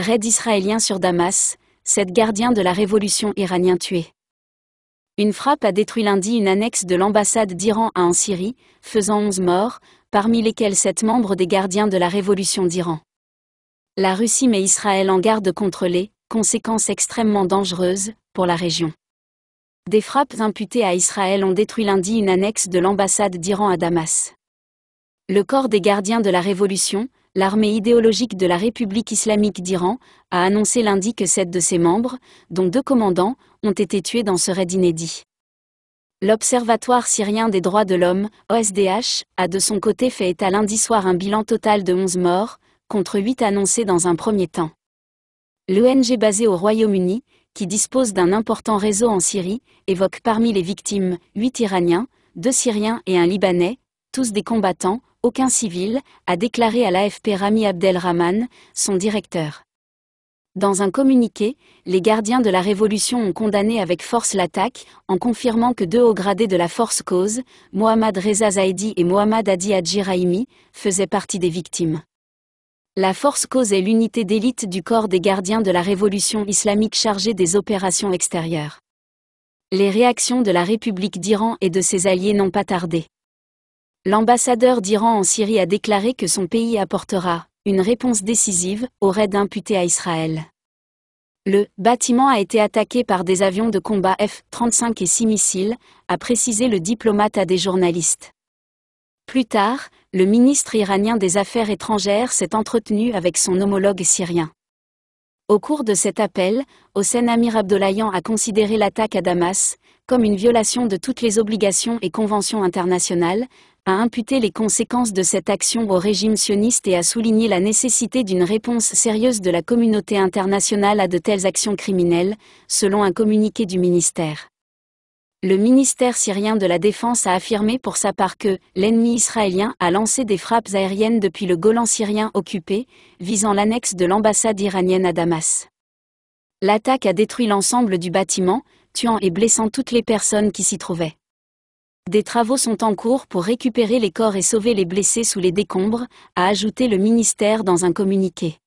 Raid israélien sur Damas, sept gardiens de la révolution iranien tués. Une frappe a détruit lundi une annexe de l'ambassade d'Iran à en Syrie, faisant 11 morts, parmi lesquels sept membres des gardiens de la révolution d'Iran. La Russie met Israël en garde contre les conséquences extrêmement dangereuses pour la région. Des frappes imputées à Israël ont détruit lundi une annexe de l'ambassade d'Iran à Damas. Le corps des gardiens de la révolution, l'armée idéologique de la République islamique d'Iran a annoncé lundi que sept de ses membres, dont deux commandants, ont été tués dans ce raid inédit. L'Observatoire syrien des droits de l'homme, OSDH, a de son côté fait état lundi soir un bilan total de 11 morts, contre 8 annoncés dans un premier temps. L'ONG basée au Royaume-Uni, qui dispose d'un important réseau en Syrie, évoque parmi les victimes 8 Iraniens, 2 Syriens et un Libanais, tous des combattants, aucun civil, a déclaré à l'AFP Rami Abdelrahman, son directeur. Dans un communiqué, les gardiens de la Révolution ont condamné avec force l'attaque, en confirmant que deux hauts gradés de la force cause, Mohamed Reza Zaidi et Mohamed Adi Adji Raimi, faisaient partie des victimes. La force cause est l'unité d'élite du corps des gardiens de la Révolution islamique chargée des opérations extérieures. Les réactions de la République d'Iran et de ses alliés n'ont pas tardé. L'ambassadeur d'Iran en Syrie a déclaré que son pays apportera une réponse décisive aux raids imputés à Israël. Le bâtiment a été attaqué par des avions de combat F-35 et 6 missiles, a précisé le diplomate à des journalistes. Plus tard, le ministre iranien des Affaires étrangères s'est entretenu avec son homologue syrien. Au cours de cet appel, Hossein Amir Abdollahian a considéré l'attaque à Damas comme une violation de toutes les obligations et conventions internationales, a imputé les conséquences de cette action au régime sioniste et a souligné la nécessité d'une réponse sérieuse de la communauté internationale à de telles actions criminelles, selon un communiqué du ministère. Le ministère syrien de la Défense a affirmé pour sa part que l'ennemi israélien a lancé des frappes aériennes depuis le Golan syrien occupé, visant l'annexe de l'ambassade iranienne à Damas. L'attaque a détruit l'ensemble du bâtiment, tuant et blessant toutes les personnes qui s'y trouvaient. Des travaux sont en cours pour récupérer les corps et sauver les blessés sous les décombres, a ajouté le ministère dans un communiqué.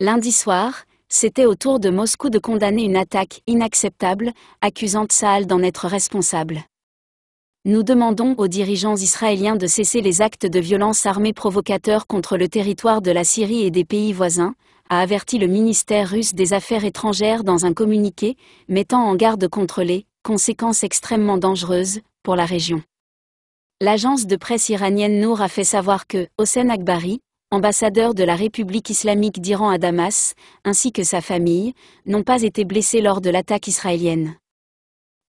Lundi soir, c'était au tour de Moscou de condamner une attaque inacceptable, accusant saal d'en être responsable. Nous demandons aux dirigeants israéliens de cesser les actes de violence armée provocateurs contre le territoire de la Syrie et des pays voisins, a averti le ministère russe des Affaires étrangères dans un communiqué, mettant en garde contre les conséquences extrêmement dangereuses pour la région. L'agence de presse iranienne Nour a fait savoir que Hossein Akbari, ambassadeur de la République islamique d'Iran à Damas, ainsi que sa famille, n'ont pas été blessés lors de l'attaque israélienne.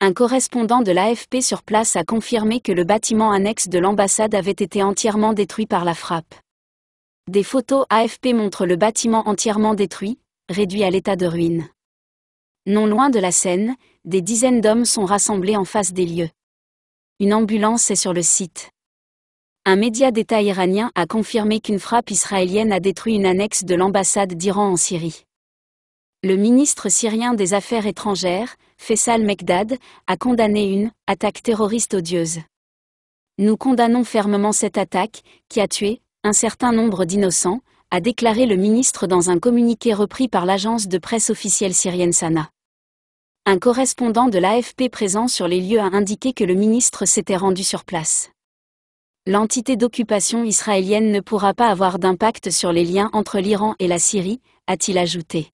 Un correspondant de l'AFP sur place a confirmé que le bâtiment annexe de l'ambassade avait été entièrement détruit par la frappe. Des photos AFP montrent le bâtiment entièrement détruit, réduit à l'état de ruine. Non loin de la scène, des dizaines d'hommes sont rassemblés en face des lieux. Une ambulance est sur le site. Un média d'État iranien a confirmé qu'une frappe israélienne a détruit une annexe de l'ambassade d'Iran en Syrie. Le ministre syrien des Affaires étrangères, Faisal Mekdad, a condamné une attaque terroriste odieuse. Nous condamnons fermement cette attaque, qui a tué un certain nombre d'innocents, a déclaré le ministre dans un communiqué repris par l'agence de presse officielle syrienne Sana. Un correspondant de l'AFP présent sur les lieux a indiqué que le ministre s'était rendu sur place l'entité d'occupation israélienne ne pourra pas avoir d'impact sur les liens entre l'Iran et la Syrie, a-t-il ajouté.